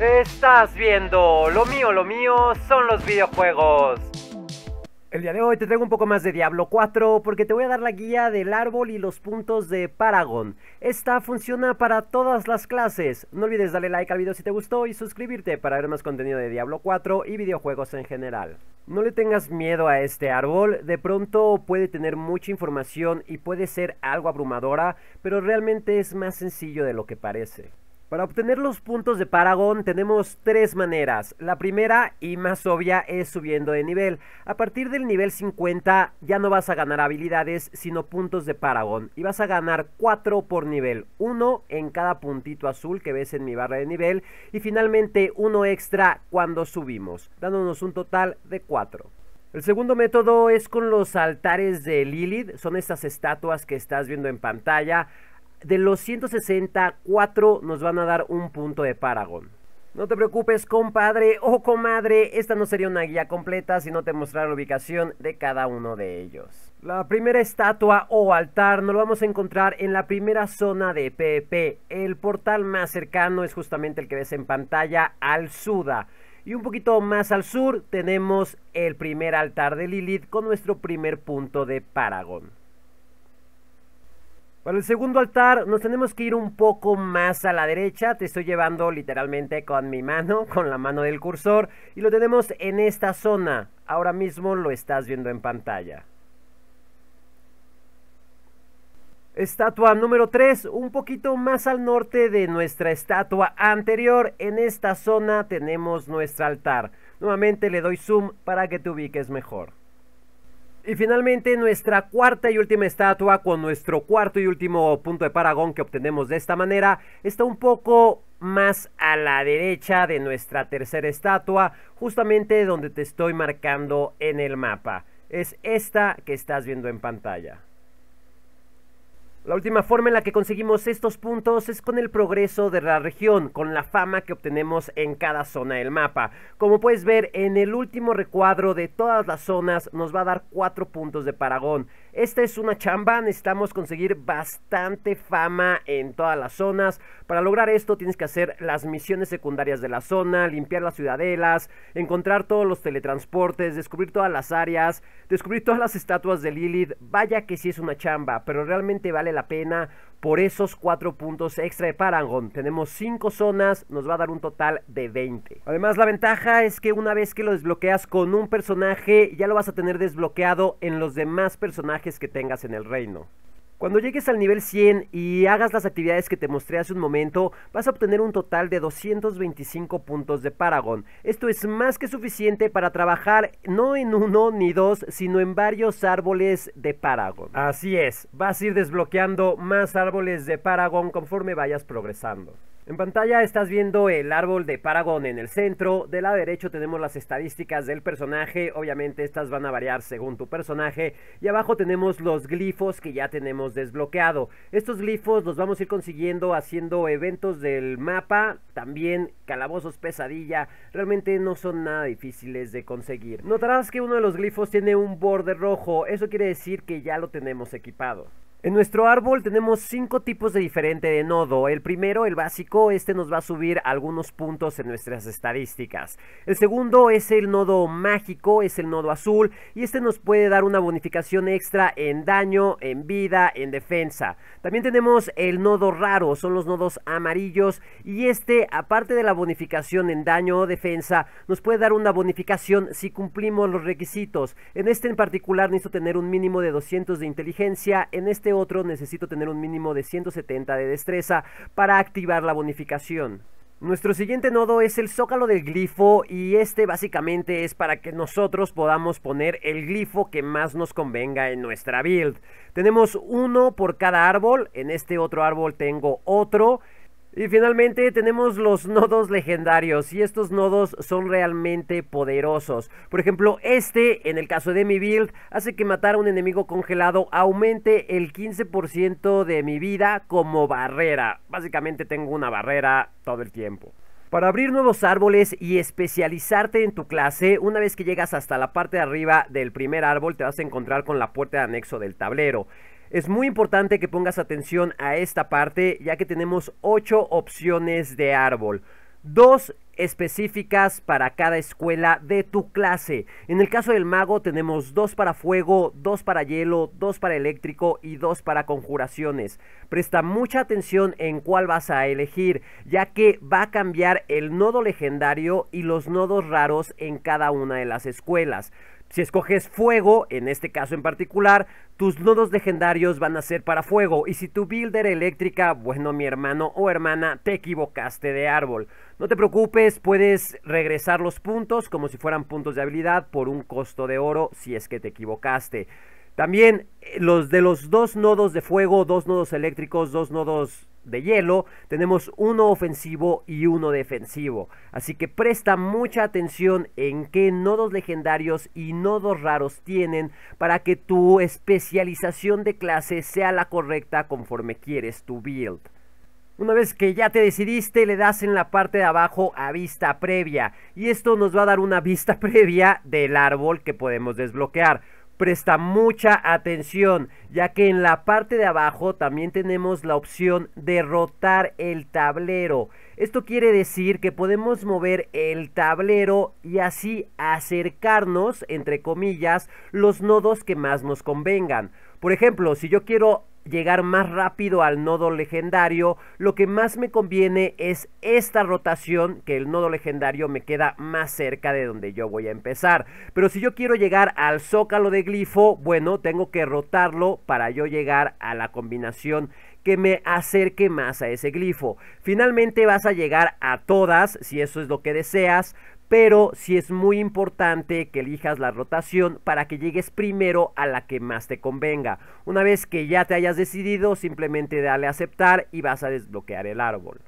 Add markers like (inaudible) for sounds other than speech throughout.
Estás viendo, lo mío, lo mío son los videojuegos. El día de hoy te traigo un poco más de Diablo 4 porque te voy a dar la guía del árbol y los puntos de Paragon. Esta funciona para todas las clases. No olvides darle like al video si te gustó y suscribirte para ver más contenido de Diablo 4 y videojuegos en general. No le tengas miedo a este árbol, de pronto puede tener mucha información y puede ser algo abrumadora, pero realmente es más sencillo de lo que parece. Para obtener los puntos de Paragon tenemos tres maneras. La primera y más obvia es subiendo de nivel. A partir del nivel 50 ya no vas a ganar habilidades sino puntos de Paragon. Y vas a ganar 4 por nivel. Uno en cada puntito azul que ves en mi barra de nivel. Y finalmente uno extra cuando subimos. Dándonos un total de 4. El segundo método es con los altares de Lilith, son estas estatuas que estás viendo en pantalla de los 164 nos van a dar un punto de Paragon. No te preocupes, compadre o comadre, esta no sería una guía completa si no te mostrara la ubicación de cada uno de ellos. La primera estatua o altar nos lo vamos a encontrar en la primera zona de PP. El portal más cercano es justamente el que ves en pantalla al Suda. Y un poquito más al sur tenemos el primer altar de Lilith con nuestro primer punto de Paragon. Para el segundo altar nos tenemos que ir un poco más a la derecha, te estoy llevando literalmente con mi mano, (laughs) con la mano del cursor, y lo tenemos en esta zona, ahora mismo lo estás viendo en pantalla. Estatua número 3, un poquito más al norte de nuestra estatua anterior, en esta zona tenemos nuestro altar. Nuevamente le doy zoom para que te ubiques mejor. Y finalmente nuestra cuarta y última estatua con nuestro cuarto y último punto de paragón que obtenemos de esta manera está un poco más a la derecha de nuestra tercera estatua, justamente donde te estoy marcando en el mapa. Es esta que estás viendo en pantalla. La última forma en la que conseguimos estos puntos es con el progreso de la región, con la fama que obtenemos en cada zona del mapa. Como puedes ver, en el último recuadro de todas las zonas nos va a dar 4 puntos de paragón. Esta es una chamba, necesitamos conseguir bastante fama en todas las zonas. Para lograr esto tienes que hacer las misiones secundarias de la zona, limpiar las ciudadelas, encontrar todos los teletransportes, descubrir todas las áreas, descubrir todas las estatuas de Lilith. Vaya que sí es una chamba, pero realmente vale la pena por esos cuatro puntos extra de parangón Tenemos cinco zonas, nos va a dar un total de 20. Además, la ventaja es que una vez que lo desbloqueas con un personaje, ya lo vas a tener desbloqueado en los demás personajes que tengas en el reino. Cuando llegues al nivel 100 y hagas las actividades que te mostré hace un momento, vas a obtener un total de 225 puntos de Paragon. Esto es más que suficiente para trabajar no en uno ni dos, sino en varios árboles de Paragon. Así es, vas a ir desbloqueando más árboles de Paragon conforme vayas progresando. En pantalla estás viendo el árbol de Paragon en el centro, del lado derecho tenemos las estadísticas del personaje, obviamente estas van a variar según tu personaje, y abajo tenemos los glifos que ya tenemos desbloqueado. Estos glifos los vamos a ir consiguiendo haciendo eventos del mapa, también calabozos pesadilla, realmente no son nada difíciles de conseguir. Notarás que uno de los glifos tiene un borde rojo, eso quiere decir que ya lo tenemos equipado. En nuestro árbol tenemos cinco tipos de diferente de nodo. El primero, el básico, este nos va a subir algunos puntos en nuestras estadísticas. El segundo es el nodo mágico, es el nodo azul, y este nos puede dar una bonificación extra en daño, en vida, en defensa. También tenemos el nodo raro, son los nodos amarillos, y este, aparte de la bonificación en daño o defensa, nos puede dar una bonificación si cumplimos los requisitos. En este en particular necesito tener un mínimo de 200 de inteligencia, en este este otro necesito tener un mínimo de 170 de destreza para activar la bonificación. Nuestro siguiente nodo es el zócalo del glifo y este básicamente es para que nosotros podamos poner el glifo que más nos convenga en nuestra build. Tenemos uno por cada árbol, en este otro árbol tengo otro y finalmente tenemos los nodos legendarios y estos nodos son realmente poderosos. Por ejemplo, este, en el caso de mi build, hace que matar a un enemigo congelado aumente el 15% de mi vida como barrera. Básicamente tengo una barrera todo el tiempo. Para abrir nuevos árboles y especializarte en tu clase, una vez que llegas hasta la parte de arriba del primer árbol te vas a encontrar con la puerta de anexo del tablero. Es muy importante que pongas atención a esta parte ya que tenemos 8 opciones de árbol. Dos específicas para cada escuela de tu clase. En el caso del mago tenemos dos para fuego, dos para hielo, dos para eléctrico y dos para conjuraciones. Presta mucha atención en cuál vas a elegir, ya que va a cambiar el nodo legendario y los nodos raros en cada una de las escuelas. Si escoges fuego, en este caso en particular, tus nodos legendarios van a ser para fuego. Y si tu builder eléctrica, bueno mi hermano o hermana, te equivocaste de árbol. No te preocupes, puedes regresar los puntos como si fueran puntos de habilidad por un costo de oro si es que te equivocaste. También eh, los de los dos nodos de fuego, dos nodos eléctricos, dos nodos de hielo, tenemos uno ofensivo y uno defensivo. Así que presta mucha atención en qué nodos legendarios y nodos raros tienen para que tu especialización de clase sea la correcta conforme quieres tu build. Una vez que ya te decidiste, le das en la parte de abajo a vista previa. Y esto nos va a dar una vista (laughs) previa del árbol que podemos desbloquear. Presta mucha atención, ya que en la parte de abajo también tenemos la opción de rotar el tablero. Esto quiere decir que podemos mover el tablero y así acercarnos, entre comillas, los nodos que más nos convengan. Por ejemplo, si yo quiero llegar más rápido al nodo legendario. Lo que más me conviene es esta rotación, que el nodo legendario me queda más cerca de donde yo voy a empezar. Pero si yo quiero llegar al zócalo de glifo, bueno, tengo que rotarlo para yo llegar a la combinación que me acerque más a ese glifo. Finalmente vas a llegar a todas, si eso es lo que deseas, pero si es muy importante que elijas la rotación para que llegues primero a la que más te convenga. Una vez que ya te hayas decidido, simplemente dale a aceptar y vas a desbloquear el árbol.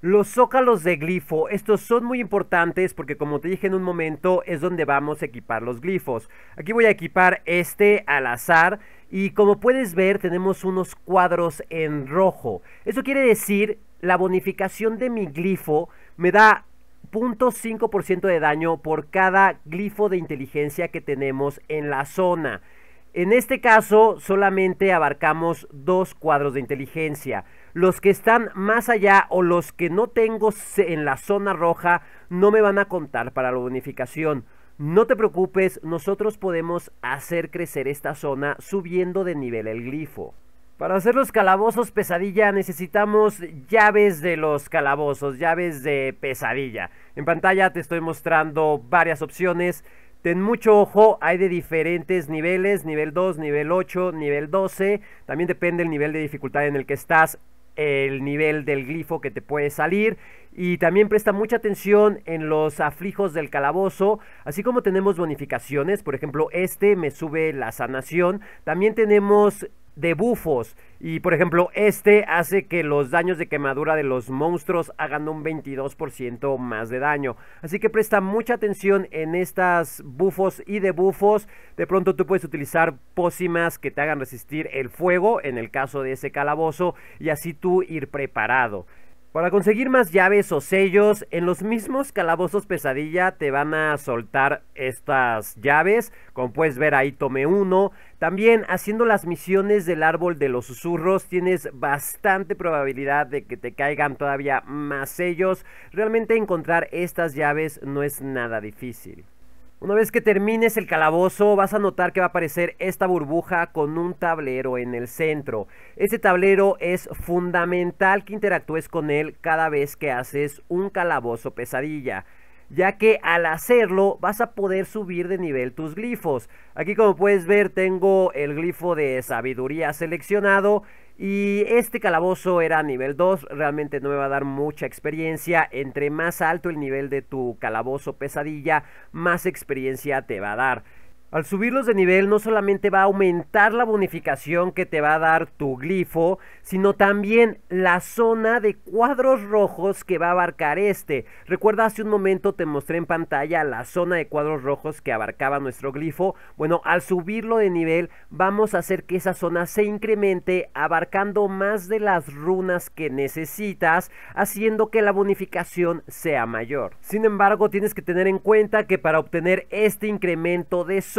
Los zócalos de glifo, estos son muy importantes porque como te dije en un momento es donde vamos a equipar los glifos. Aquí voy a equipar este al azar y como puedes ver tenemos unos cuadros en rojo. Eso quiere decir la bonificación de mi glifo me da 0.5% de daño por cada glifo de inteligencia que tenemos en la zona. En este caso solamente abarcamos dos cuadros de inteligencia. Los que están más allá o los que no tengo en la zona roja no me van a contar para la bonificación. No te preocupes, nosotros podemos hacer crecer esta zona subiendo de nivel el glifo. Para hacer los calabozos pesadilla necesitamos llaves de los calabozos, llaves de pesadilla. En pantalla te estoy mostrando varias opciones. Ten mucho ojo, hay de diferentes niveles, nivel 2, nivel 8, nivel 12. También depende el nivel de dificultad en el que estás, el nivel del glifo que te puede salir. Y también presta mucha atención en los aflijos del calabozo, así como tenemos bonificaciones, por ejemplo, este me sube la sanación. También tenemos de bufos. Y por ejemplo, este hace que los daños de quemadura de los monstruos hagan un 22% más de daño. Así que presta mucha atención en estas bufos y debufos. De pronto tú puedes utilizar pócimas que te hagan resistir el fuego, en el caso de ese calabozo, y así tú ir preparado. Para conseguir más llaves o sellos, en los mismos calabozos pesadilla te van a soltar estas llaves. Como puedes ver ahí tomé uno. También haciendo las misiones del árbol de los susurros tienes bastante probabilidad de que te caigan todavía más sellos. Realmente encontrar estas llaves no es nada difícil. Una vez que termines el calabozo vas a notar que va a aparecer esta burbuja con un tablero en el centro. Este tablero es fundamental que interactúes con él cada vez que haces un calabozo pesadilla ya que al hacerlo vas a poder subir de nivel tus glifos. Aquí como puedes ver tengo el glifo de sabiduría seleccionado y este calabozo era nivel 2, realmente no me va a dar mucha experiencia. Entre más alto el nivel de tu calabozo pesadilla, más experiencia te va a dar. Al subirlos de nivel no solamente va a aumentar la bonificación que te va a dar tu glifo, sino también la zona de cuadros rojos que va a abarcar este. Recuerda hace un momento te mostré en pantalla la zona de cuadros rojos que abarcaba nuestro glifo. Bueno, al subirlo de nivel vamos a hacer que esa zona se incremente abarcando más de las runas que necesitas, haciendo que la bonificación sea mayor. Sin embargo, tienes que tener en cuenta que para obtener este incremento de zona,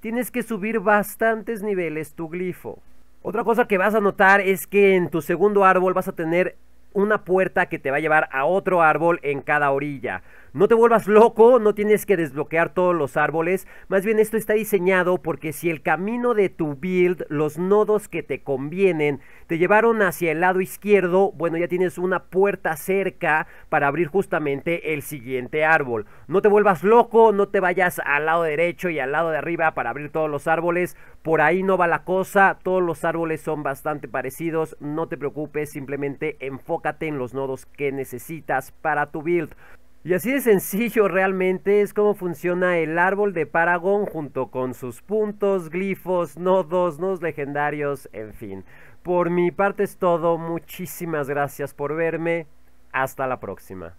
tienes que subir bastantes niveles tu glifo. Otra cosa que vas a notar es que en tu segundo árbol vas a tener una puerta que te va a llevar a otro árbol en cada orilla. No te vuelvas loco, no tienes que desbloquear todos los árboles. Más bien esto está diseñado porque si el camino de tu build, los nodos que te convienen, te llevaron hacia el lado izquierdo, bueno, ya tienes una puerta cerca para abrir justamente el siguiente árbol. No te vuelvas loco, no te vayas al lado derecho y al lado de arriba para abrir todos los árboles. Por ahí no va la cosa, todos los árboles son bastante parecidos, no te preocupes, simplemente enfócate en los nodos que necesitas para tu build. Y así de sencillo realmente es como funciona el árbol de Paragon junto con sus puntos, glifos, nodos, nodos legendarios, en fin. Por mi parte es todo, muchísimas gracias por verme, hasta la próxima.